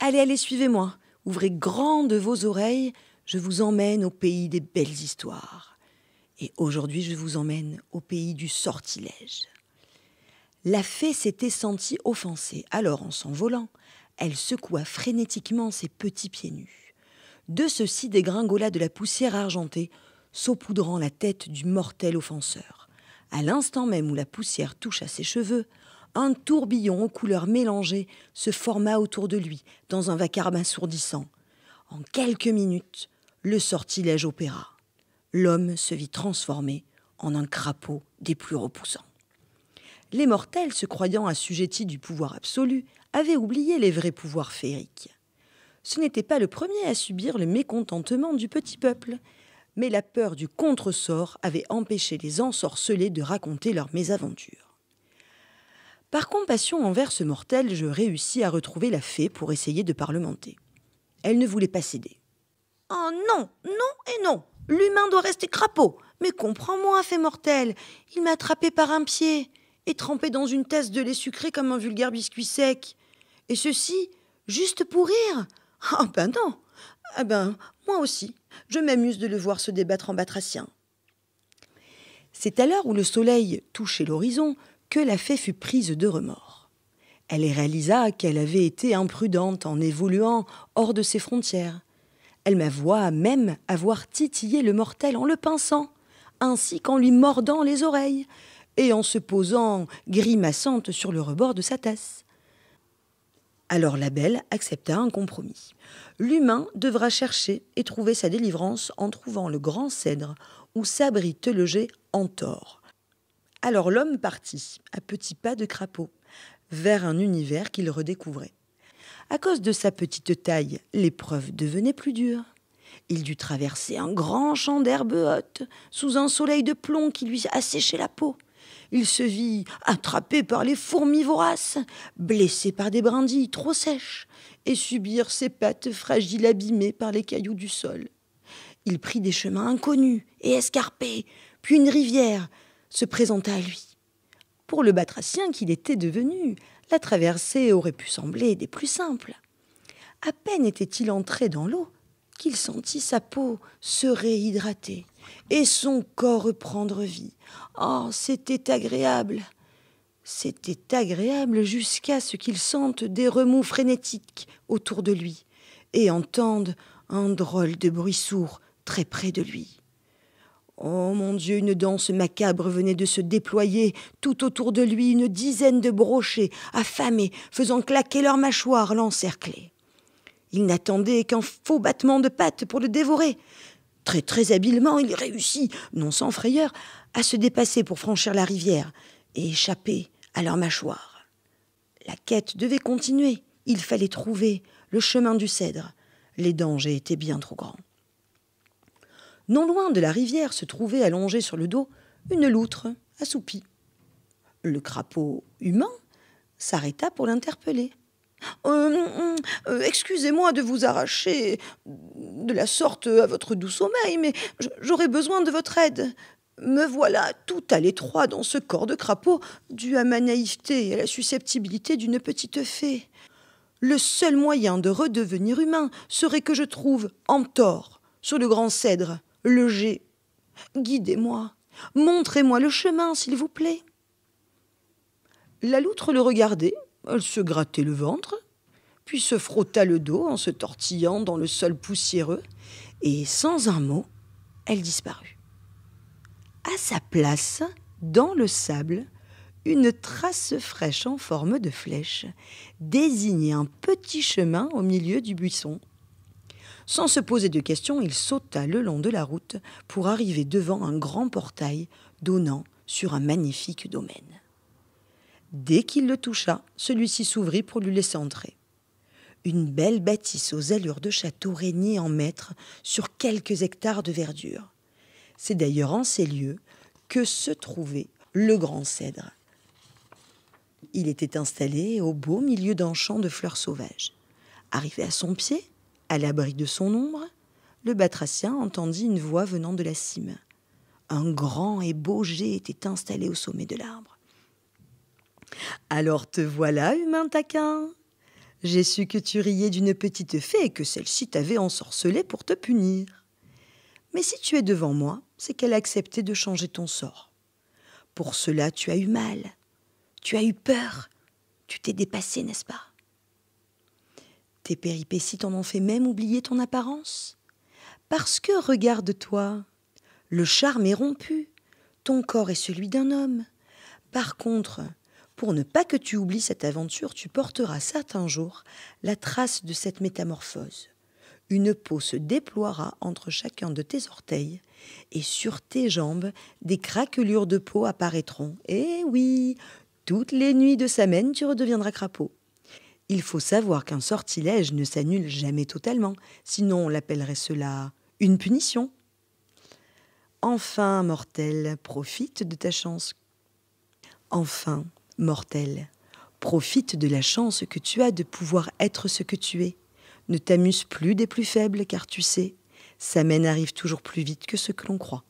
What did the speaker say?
Allez, allez, suivez-moi. Ouvrez grandes vos oreilles. Je vous emmène au pays des belles histoires. Et aujourd'hui, je vous emmène au pays du sortilège. La fée s'était sentie offensée. Alors, en s'envolant, elle secoua frénétiquement ses petits pieds nus. De ceux-ci dégringola de la poussière argentée, saupoudrant la tête du mortel offenseur. À l'instant même où la poussière toucha ses cheveux, un tourbillon aux couleurs mélangées se forma autour de lui dans un vacarme assourdissant. En quelques minutes, le sortilège opéra. L'homme se vit transformé en un crapaud des plus repoussants. Les mortels, se croyant assujettis du pouvoir absolu, avaient oublié les vrais pouvoirs féeriques. Ce n'était pas le premier à subir le mécontentement du petit peuple, mais la peur du contresort avait empêché les ensorcelés de raconter leurs mésaventures. Par compassion envers ce mortel, je réussis à retrouver la fée pour essayer de parlementer. Elle ne voulait pas céder. Oh non, non et non L'humain doit rester crapaud Mais comprends-moi, fée mortelle Il m'a attrapé par un pied et trempé dans une tasse de lait sucré comme un vulgaire biscuit sec. Et ceci, juste pour rire Ah ben non Ah ben, moi aussi, je m'amuse de le voir se débattre en batracien. C'est à l'heure où le soleil touchait l'horizon que la fée fut prise de remords. Elle réalisa qu'elle avait été imprudente en évoluant hors de ses frontières. Elle m'avoua même avoir titillé le mortel en le pinçant, ainsi qu'en lui mordant les oreilles, et en se posant grimaçante sur le rebord de sa tasse. Alors la belle accepta un compromis. L'humain devra chercher et trouver sa délivrance en trouvant le grand cèdre où s'abrite le jet en tort, alors l'homme partit, à petits pas de crapaud, vers un univers qu'il redécouvrait. À cause de sa petite taille, l'épreuve devenait plus dure. Il dut traverser un grand champ d'herbe haute, sous un soleil de plomb qui lui asséchait la peau. Il se vit attrapé par les fourmis voraces, blessé par des brindilles trop sèches, et subir ses pattes fragiles abîmées par les cailloux du sol. Il prit des chemins inconnus et escarpés, puis une rivière, se présenta à lui. Pour le batracien qu'il était devenu, la traversée aurait pu sembler des plus simples. À peine était-il entré dans l'eau qu'il sentit sa peau se réhydrater et son corps reprendre vie. Oh, c'était agréable C'était agréable jusqu'à ce qu'il sente des remous frénétiques autour de lui et entende un drôle de bruit sourd très près de lui. Oh mon Dieu, une danse macabre venait de se déployer, tout autour de lui une dizaine de brochets, affamés, faisant claquer leurs mâchoires, l'encercler. Il n'attendait qu'un faux battement de pattes pour le dévorer. Très très habilement, il réussit, non sans frayeur, à se dépasser pour franchir la rivière et échapper à leurs mâchoires. La quête devait continuer, il fallait trouver le chemin du cèdre. Les dangers étaient bien trop grands. Non loin de la rivière se trouvait allongée sur le dos une loutre assoupie. Le crapaud humain s'arrêta pour l'interpeller. Euh, mm, mm, euh, excusez-moi de vous arracher de la sorte à votre doux sommeil, mais j'aurais besoin de votre aide. Me voilà tout à l'étroit dans ce corps de crapaud, dû à ma naïveté et à la susceptibilité d'une petite fée. Le seul moyen de redevenir humain serait que je trouve en tort, sur le grand cèdre, le Guidez-moi, montrez-moi le chemin, s'il vous plaît. La loutre le regardait, elle se grattait le ventre, puis se frotta le dos en se tortillant dans le sol poussiéreux, et sans un mot, elle disparut. À sa place, dans le sable, une trace fraîche en forme de flèche désignait un petit chemin au milieu du buisson. Sans se poser de questions, il sauta le long de la route pour arriver devant un grand portail donnant sur un magnifique domaine. Dès qu'il le toucha, celui-ci s'ouvrit pour lui laisser entrer. Une belle bâtisse aux allures de château régnait en maître sur quelques hectares de verdure. C'est d'ailleurs en ces lieux que se trouvait le grand cèdre. Il était installé au beau milieu d'un champ de fleurs sauvages. Arrivé à son pied, à l'abri de son ombre, le batracien entendit une voix venant de la cime. Un grand et beau jet était installé au sommet de l'arbre. Alors te voilà, humain taquin J'ai su que tu riais d'une petite fée et que celle-ci t'avait ensorcelé pour te punir. Mais si tu es devant moi, c'est qu'elle a accepté de changer ton sort. Pour cela, tu as eu mal. Tu as eu peur. Tu t'es dépassé, n'est-ce pas tes péripéties t'en ont fait même oublier ton apparence Parce que, regarde-toi, le charme est rompu, ton corps est celui d'un homme. Par contre, pour ne pas que tu oublies cette aventure, tu porteras certains jours la trace de cette métamorphose. Une peau se déploiera entre chacun de tes orteils, et sur tes jambes, des craquelures de peau apparaîtront. Eh oui, toutes les nuits de semaine, tu redeviendras crapaud. Il faut savoir qu'un sortilège ne s'annule jamais totalement, sinon on l'appellerait cela une punition. Enfin, mortel, profite de ta chance. Enfin, mortel, profite de la chance que tu as de pouvoir être ce que tu es. Ne t'amuse plus des plus faibles, car tu sais, sa main arrive toujours plus vite que ce que l'on croit.